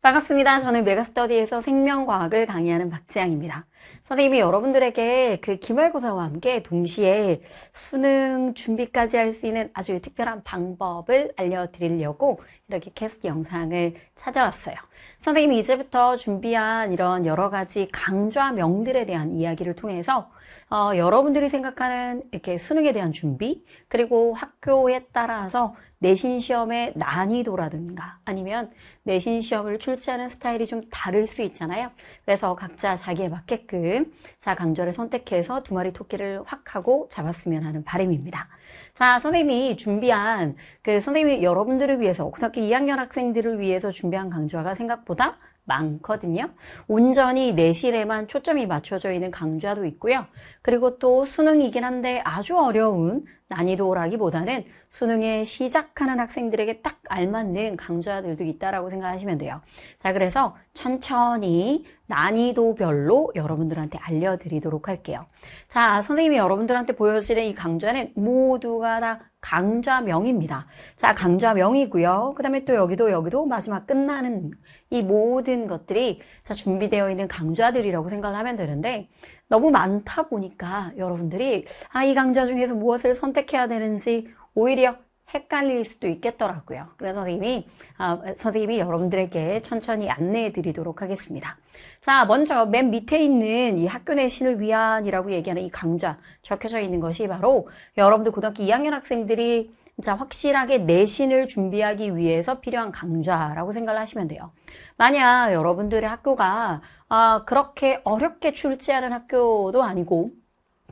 반갑습니다. 저는 메가스터디에서 생명과학을 강의하는 박지향입니다. 선생님이 여러분들에게 그 기말고사와 함께 동시에 수능 준비까지 할 수 있는 아주 특별한 방법을 알려드리려고 이렇게 캐스트 영상을 찾아왔어요. 선생님이 이제부터 준비한 이런 여러 가지 강좌명들에 대한 이야기를 통해서 어, 여러분들이 생각하는 이렇게 수능에 대한 준비 그리고 학교에 따라서 내신 시험의 난이도라든가 아니면 내신 시험을 출제하는 스타일이 좀 다를 수 있잖아요. 그래서 각자 자기에 맞게끔 자 강좌를 선택해서 두 마리 토끼를 확 하고 잡았으면 하는 바람입니다. 자, 선생님이 준비한 그 선생님이 여러분들을 위해서 고등학교 2학년 학생들을 위해서 준비한 강좌가 생각보다 많거든요. 온전히 내실에만 네 초점이 맞춰져 있는 강좌도 있고요. 그리고 또 수능이긴 한데 아주 어려운 난이도라기보다는 수능에 시작하는 학생들에게 딱 알맞는 강좌들도 있다라고 생각하시면 돼요. 자, 그래서 천천히 난이도별로 여러분들한테 알려드리도록 할게요. 자, 선생님이 여러분들한테 보여드리는 이 강좌는 모두가 다 강좌명입니다. 자, 강좌명이고요. 그 다음에 또 여기도 여기도 마지막 끝나는 이 모든 것들이 자, 준비되어 있는 강좌들이라고 생각을 하면 되는데 너무 많다 보니까 여러분들이 아, 이 강좌 중에서 무엇을 선택해야 되는지 오히려 헷갈릴 수도 있겠더라고요. 그래서 선생님이, 아, 선생님이 여러분들에게 천천히 안내해 드리도록 하겠습니다. 자, 먼저 맨 밑에 있는 이 학교 내신을 위한이라고 얘기하는 이 강좌 적혀져 있는 것이 바로 여러분들 고등학교 2학년 학생들이 자, 확실하게 내신을 준비하기 위해서 필요한 강좌라고 생각을 하시면 돼요. 만약 여러분들의 학교가 아, 그렇게 어렵게 출제하는 학교도 아니고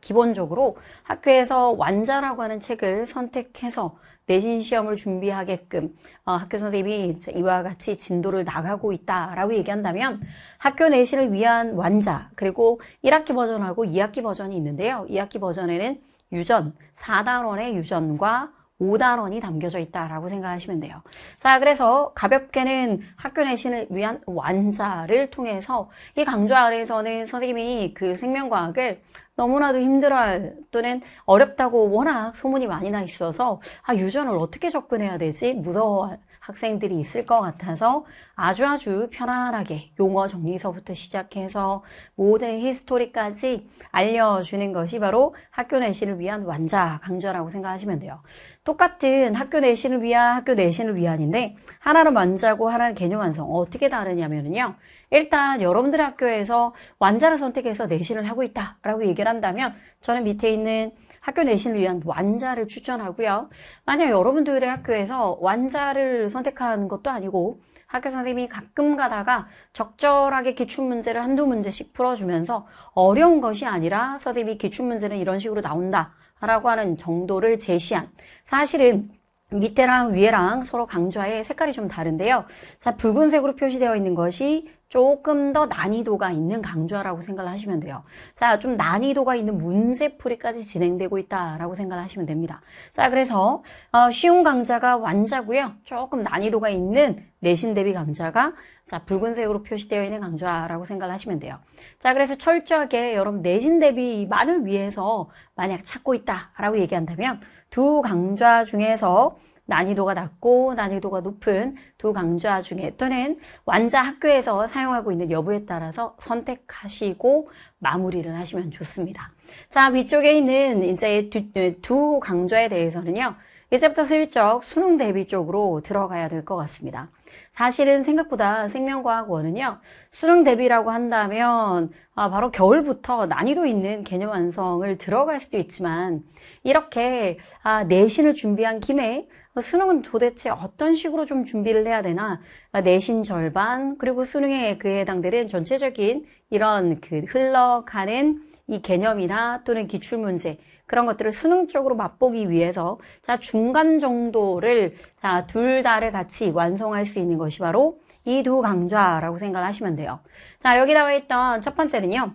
기본적으로 학교에서 완자라고 하는 책을 선택해서 내신 시험을 준비하게끔 어, 학교 선생님이 이와 같이 진도를 나가고 있다라고 얘기한다면 학교 내신을 위한 완자 그리고 1학기 버전하고 2학기 버전이 있는데요. 2학기 버전에는 유전, 4단원의 유전과 오달원이 담겨져 있다라고 생각하시면 돼요. 자, 그래서 가볍게는 학교 내신을 위한 완자를 통해서 이 강좌 아래에서는 선생님이 그 생명과학을 너무나도 힘들어할 또는 어렵다고 워낙 소문이 많이 나 있어서 아, 유전을 어떻게 접근해야 되지? 무서워할 학생들이 있을 것 같아서 아주 아주 편안하게 용어 정리서부터 시작해서 모든 히스토리까지 알려주는 것이 바로 학교 내신을 위한 완자 강좌라고 생각하시면 돼요. 똑같은 학교 내신을 위한 학교 내신을 위한인데 하나는 완자고 하나는 개념 완성 어떻게 다르냐면요. 일단 여러분들 학교에서 완자를 선택해서 내신을 하고 있다라고 얘기를 한다면 저는 밑에 있는 학교 내신을 위한 완자를 추천하고요. 만약 여러분들의 학교에서 완자를 선택하는 것도 아니고 학교 선생님이 가끔 가다가 적절하게 기출문제를 한두 문제씩 풀어주면서 어려운 것이 아니라 선생님이 기출문제는 이런 식으로 나온다 라고 하는 정도를 제시한 사실은 밑에랑 위에랑 서로 강좌의 색깔이 좀 다른데요. 자, 붉은색으로 표시되어 있는 것이 조금 더 난이도가 있는 강좌라고 생각을 하시면 돼요. 자, 좀 난이도가 있는 문제풀이까지 진행되고 있다라고 생각을 하시면 됩니다. 자, 그래서 어, 쉬운 강좌가 완자고요. 조금 난이도가 있는 내신 대비 강좌가 자, 붉은색으로 표시되어 있는 강좌라고 생각을 하시면 돼요. 자, 그래서 철저하게 여러분 내신 대비만을 위해서 만약 찾고 있다라고 얘기한다면 두 강좌 중에서 난이도가 낮고 난이도가 높은 두 강좌 중에 또는 완자 학교에서 사용하고 있는 여부에 따라서 선택하시고 마무리를 하시면 좋습니다. 자, 위쪽에 있는 이제 두 네, 강좌에 대해서는요. 이제부터 슬쩍 수능 대비 쪽으로 들어가야 될 것 같습니다. 사실은 생각보다 생명과학원은요, 수능 대비라고 한다면 아, 바로 겨울부터 난이도 있는 개념 완성을 들어갈 수도 있지만 이렇게 아, 내신을 준비한 김에 수능은 도대체 어떤 식으로 좀 준비를 해야 되나 아, 내신 절반 그리고 수능에 그에 해당되는 전체적인 이런 그 흘러가는 이 개념이나 또는 기출문제 그런 것들을 수능쪽으로 맛보기 위해서 자 중간 정도를 자 둘 다를 같이 완성할 수 있는 것이 바로 이 두 강좌라고 생각하시면 돼요. 자 여기 나와 있던 첫 번째는요.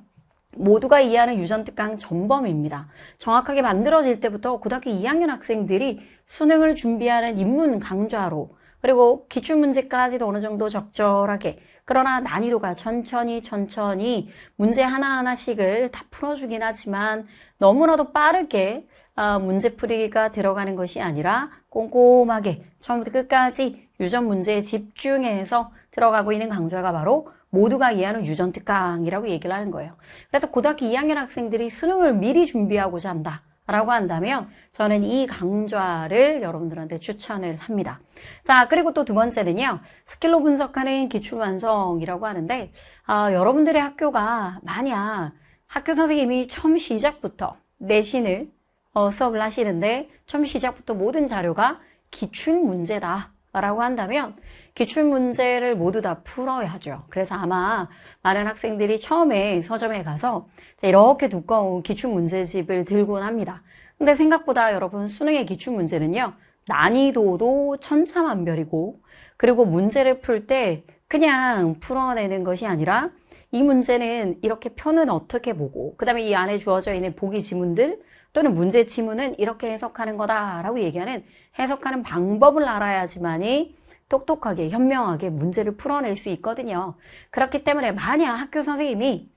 모두가 이해하는 유전특강 전범입니다. 정확하게 만들어질 때부터 고등학교 2학년 학생들이 수능을 준비하는 입문 강좌로 그리고 기출문제까지도 어느 정도 적절하게 그러나 난이도가 천천히 천천히 문제 하나하나씩을 다 풀어주긴 하지만 너무나도 빠르게 어, 문제풀이가 들어가는 것이 아니라 꼼꼼하게 처음부터 끝까지 유전 문제에 집중해서 들어가고 있는 강좌가 바로 모두가 이해하는 유전 특강이라고 얘기를 하는 거예요. 그래서 고등학교 2학년 학생들이 수능을 미리 준비하고자 한다. 라고 한다면 저는 이 강좌를 여러분들한테 추천을 합니다. 자, 그리고 또 두 번째는요. 스킬로 분석하는 기출완성이라고 하는데 아, 여러분들의 학교가 만약 학교 선생님이 처음 시작부터 내신을 어, 수업을 하시는데 처음 시작부터 모든 자료가 기출 문제다라고 한다면 기출 문제를 모두 다 풀어야 하죠. 그래서 아마 많은 학생들이 처음에 서점에 가서 이렇게 두꺼운 기출 문제집을 들곤 합니다. 근데 생각보다 여러분 수능의 기출 문제는요. 난이도도 천차만별이고 그리고 문제를 풀 때 그냥 풀어내는 것이 아니라 이 문제는 이렇게 편은 어떻게 보고 그 다음에 이 안에 주어져 있는 보기 지문들 또는 문제 지문은 이렇게 해석하는 거다라고 얘기하는 해석하는 방법을 알아야지만이 똑똑하게 현명하게 문제를 풀어낼 수 있거든요. 그렇기 때문에 만약 학교 선생님이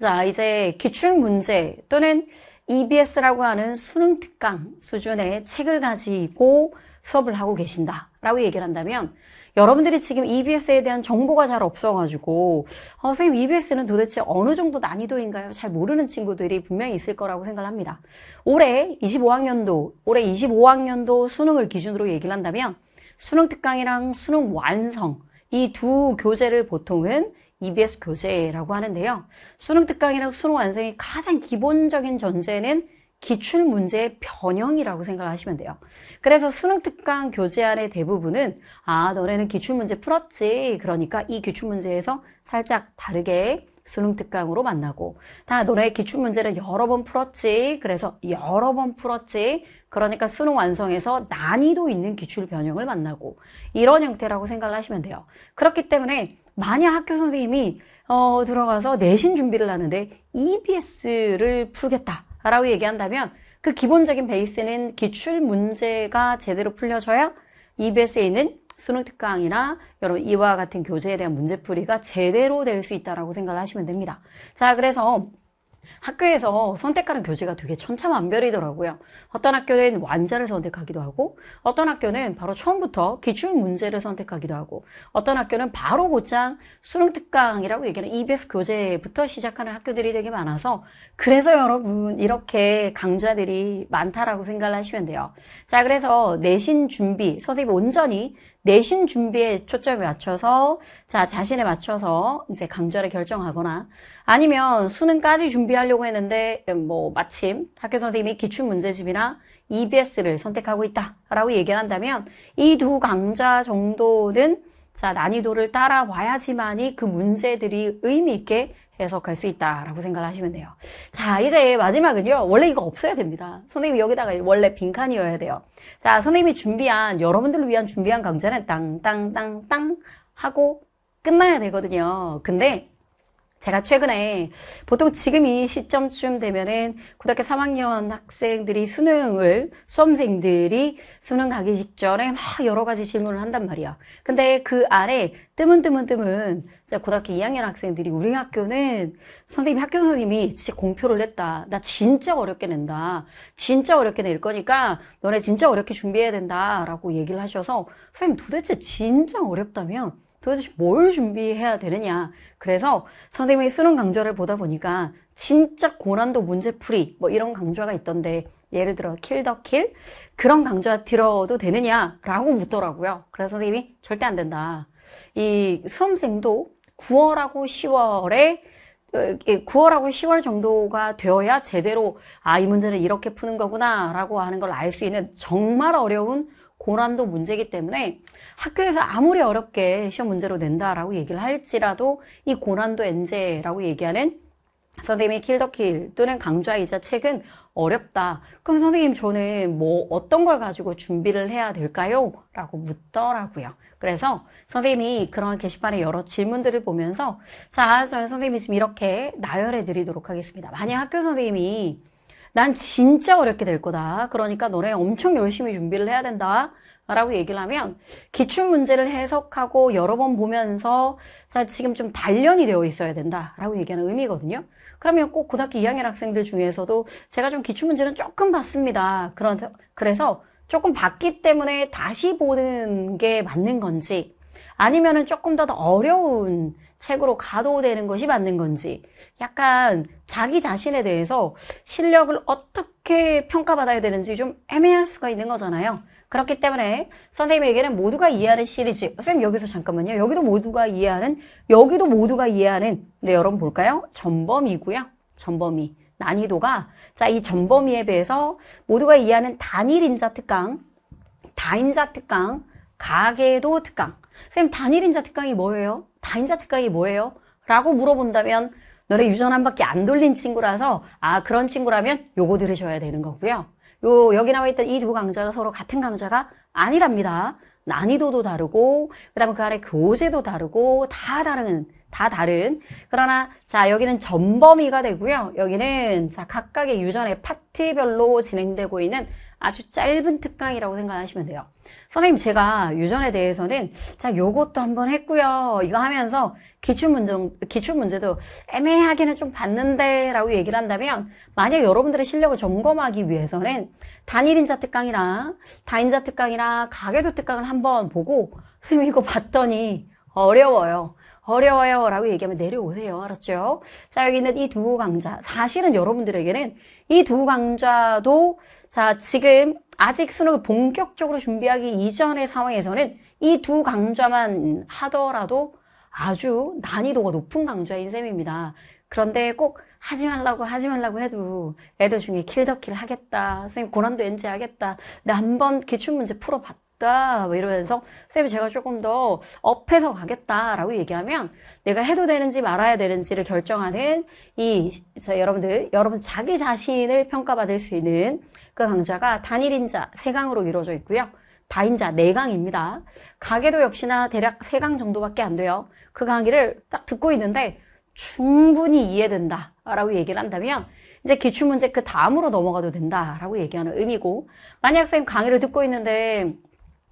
자 이제 기출문제 또는 EBS라고 하는 수능 특강 수준의 책을 가지고 수업을 하고 계신다라고 얘기를 한다면 여러분들이 지금 EBS에 대한 정보가 잘 없어가지고 어, 선생님 EBS는 도대체 어느 정도 난이도인가요? 잘 모르는 친구들이 분명히 있을 거라고 생각합니다. 올해 25학년도 올해 25학년도 수능을 기준으로 얘기를 한다면 수능 특강이랑 수능 완성 이 두 교재를 보통은 EBS 교재라고 하는데요. 수능 특강이랑 수능 완성이 가장 기본적인 전제는 기출 문제의 변형이라고 생각하시면 돼요. 그래서 수능 특강 교재 안의 대부분은 아 너네는 기출 문제 풀었지 그러니까 이 기출 문제에서 살짝 다르게 수능 특강으로 만나고 다 너네 기출 문제를 여러 번 풀었지 그래서 여러 번 풀었지 그러니까 수능 완성에서 난이도 있는 기출 변형을 만나고 이런 형태라고 생각을 하시면 돼요 그렇기 때문에 만약 학교 선생님이 어, 들어가서 내신 준비를 하는데 EBS를 풀겠다라고 얘기한다면 그 기본적인 베이스는 기출 문제가 제대로 풀려져야 EBS에 있는 수능 특강이나 여러 분 이와 같은 교재에 대한 문제풀이가 제대로 될 수 있다라고 생각을 하시면 됩니다. 자, 그래서 학교에서 선택하는 교재가 되게 천차만별이더라고요. 어떤 학교는 완자를 선택하기도 하고 어떤 학교는 바로 처음부터 기출 문제를 선택하기도 하고 어떤 학교는 바로 곧장 수능 특강이라고 얘기하는 EBS 교재부터 시작하는 학교들이 되게 많아서 그래서 여러분 이렇게 강좌들이 많다라고 생각을 하시면 돼요. 자 그래서 내신 준비 선생님 온전히 내신 준비에 초점이 맞춰서 자 자신에 맞춰서 이제 강좌를 결정하거나 아니면 수능까지 준비하려고 했는데 뭐 마침 학교 선생님이 기출 문제집이나 EBS를 선택하고 있다라고 얘기를 한다면 이 두 강좌 정도는 자 난이도를 따라와야지만이 그 문제들이 의미 있게 해서갈수 있다라고 생각하시면 돼요. 자, 이제 마지막은요. 원래 이거 없어야 됩니다. 선생님이 여기다가 원래 빈칸이어야 돼요. 자, 선생님이 준비한 여러분들을 위한 준비한 강좌는 땅땅땅땅 하고 끝나야 되거든요. 근데 제가 최근에 보통 지금 이 시점쯤 되면은 고등학교 3학년 학생들이 수능을 수험생들이 수능 가기 직전에 막 여러 가지 질문을 한단 말이야. 근데 그 안에 뜨문뜨문 뜨문 진짜 고등학교 2학년 학생들이 우리 학교는 선생님 학교 선생님이 진짜 공표를 냈다. 나 진짜 어렵게 낸다. 진짜 어렵게 낼 거니까 너네 진짜 어렵게 준비해야 된다라고 얘기를 하셔서 선생님 도대체 진짜 어렵다면 도대체 뭘 준비해야 되느냐. 그래서 선생님이 수능 강좌를 보다 보니까 진짜 고난도 문제풀이 뭐 이런 강좌가 있던데 예를 들어 킬더 킬 그런 강좌 들어도 되느냐라고 묻더라고요. 그래서 선생님이 절대 안 된다. 이 수험생도 9월하고 10월에 9월하고 어, 10월 정도가 되어야 제대로 아 이 문제는 이렇게 푸는 거구나 라고 하는 걸 알 수 있는 정말 어려운 고난도 문제이기 때문에 학교에서 아무리 어렵게 시험 문제로 낸다라고 얘기를 할지라도 이 고난도 엔제라고 얘기하는 선생님이 킬더킬 또는 강좌이자 책은 어렵다. 그럼 선생님 저는 뭐 어떤 걸 가지고 준비를 해야 될까요? 라고 묻더라고요. 그래서 선생님이 그런 게시판에 여러 질문들을 보면서 자, 저는 선생님이 지금 이렇게 나열해 드리도록 하겠습니다. 만약 학교 선생님이 난 진짜 어렵게 될 거다. 그러니까 너네 엄청 열심히 준비를 해야 된다. 라고 얘기를 하면 기출 문제를 해석하고 여러 번 보면서 지금 좀 단련이 되어 있어야 된다라고 얘기하는 의미거든요. 그러면 꼭 고등학교 2학년 학생들 중에서도 제가 좀 기출 문제는 조금 봤습니다. 그런 그래서 조금 봤기 때문에 다시 보는 게 맞는 건지 아니면은 조금 더 어려운 책으로 가도되는 것이 맞는 건지 약간 자기 자신에 대해서 실력을 어떻게 평가받아야 되는지 좀 애매할 수가 있는 거잖아요. 그렇기 때문에 선생님에게는 모두가 이해하는 시리즈 선생님 여기서 잠깐만요. 여기도 모두가 이해하는 여기도 모두가 이해하는 네 여러분 볼까요? 전범이고요. 전범이 난이도가 자이 전범위에 비해서 모두가 이해하는 단일인자 특강 다인자 특강 가계도 특강 선생님 단일인자 특강이 뭐예요? 다인자 특강이 뭐예요? 라고 물어본다면 너네 유전 한 바퀴 안 돌린 친구라서 아 그런 친구라면 요거 들으셔야 되는 거고요. 요 여기 나와 있던 이 두 강좌가 서로 같은 강좌가 아니랍니다. 난이도도 다르고 그다음에 그 안에 교재도 다르고 다 다른 다 다른 그러나 자 여기는 전범위가 되고요. 여기는 자 각각의 유전의 파트별로 진행되고 있는 아주 짧은 특강이라고 생각하시면 돼요. 선생님 제가 유전에 대해서는 자 요것도 한번 했고요. 이거 하면서 기출문제, 기출문제도 애매하게는 좀 봤는데 라고 얘기를 한다면 만약 여러분들의 실력을 점검하기 위해서는 단일인자 특강이랑 다인자 특강이랑 가계도 특강을 한번 보고 선생님 이거 봤더니 어려워요. 어려워요 라고 얘기하면 내려오세요 알았죠? 자 여기 있는 이 두 강좌 사실은 여러분들에게는 이 두 강좌도 자 지금 아직 수능을 본격적으로 준비하기 이전의 상황에서는 이 두 강좌만 하더라도 아주 난이도가 높은 강좌인 셈입니다 그런데 꼭 하지 말라고 하지 말라고 해도 애들 중에 킬더킬 하겠다 선생님 고난도 엔지 하겠다 근데 한 번 기출문제 풀어봤다 없다 뭐 이러면서 쌤이 제가 조금 더 업해서 가겠다라고 얘기하면 내가 해도 되는지 말아야 되는지를 결정하는 이 여러분들 여러분 자기 자신을 평가받을 수 있는 그 강좌가 단일인자 세강으로 이루어져 있고요. 다인자 네강입니다 가의도 역시나 대략 세 강 정도밖에 안 돼요. 그 강의를 딱 듣고 있는데 충분히 이해된다 라고 얘기를 한다면 이제 기출문제 그 다음으로 넘어가도 된다 라고 얘기하는 의미고 만약 선생님 강의를 듣고 있는데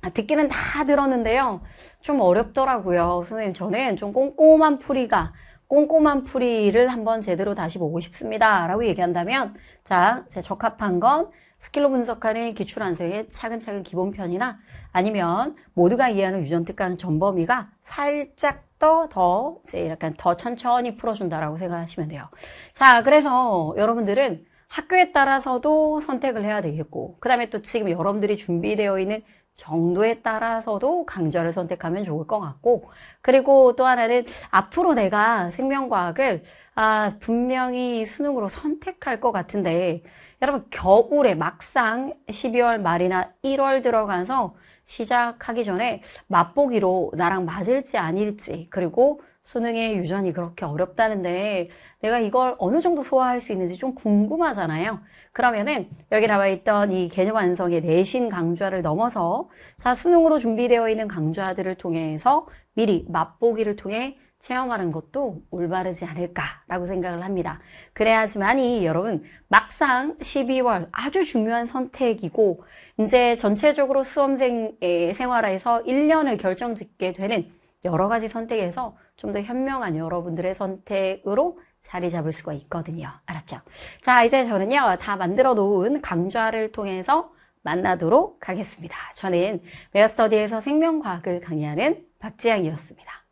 아, 듣기는 다 들었는데요. 좀 어렵더라고요. 선생님, 저는 좀 꼼꼼한 풀이가, 꼼꼼한 풀이를 한번 제대로 다시 보고 싶습니다. 라고 얘기한다면, 자, 제 적합한 건 스킬로 분석하는 기출안서의 차근차근 기본편이나 아니면 모두가 이해하는 유전특강 전범위가 살짝 더, 더, 이 약간 더 천천히 풀어준다라고 생각하시면 돼요. 자, 그래서 여러분들은 학교에 따라서도 선택을 해야 되겠고, 그 다음에 또 지금 여러분들이 준비되어 있는 정도에 따라서도 강좌를 선택하면 좋을 것 같고 그리고 또 하나는 앞으로 내가 생명과학을 아 분명히 수능으로 선택할 것 같은데 여러분 겨울에 막상 12월 말이나 1월 들어가서 시작하기 전에 맛보기로 나랑 맞을지 아닐지 그리고 수능의 유전이 그렇게 어렵다는데 내가 이걸 어느 정도 소화할 수 있는지 좀 궁금하잖아요. 그러면은 여기 나와 있던 이 개념 완성의 내신 강좌를 넘어서 자 수능으로 준비되어 있는 강좌들을 통해서 미리 맛보기를 통해 체험하는 것도 올바르지 않을까라고 생각을 합니다. 그래야지만이 여러분 막상 12월 아주 중요한 선택이고 이제 전체적으로 수험생의 생활에서 1년을 결정짓게 되는 여러 가지 선택에서 좀더 현명한 여러분들의 선택으로 자리 잡을 수가 있거든요. 알았죠? 자, 이제 저는요, 다 만들어 놓은 강좌를 통해서 만나도록 하겠습니다. 저는 웨어스터디에서 생명과학을 강의하는 박지향이었습니다.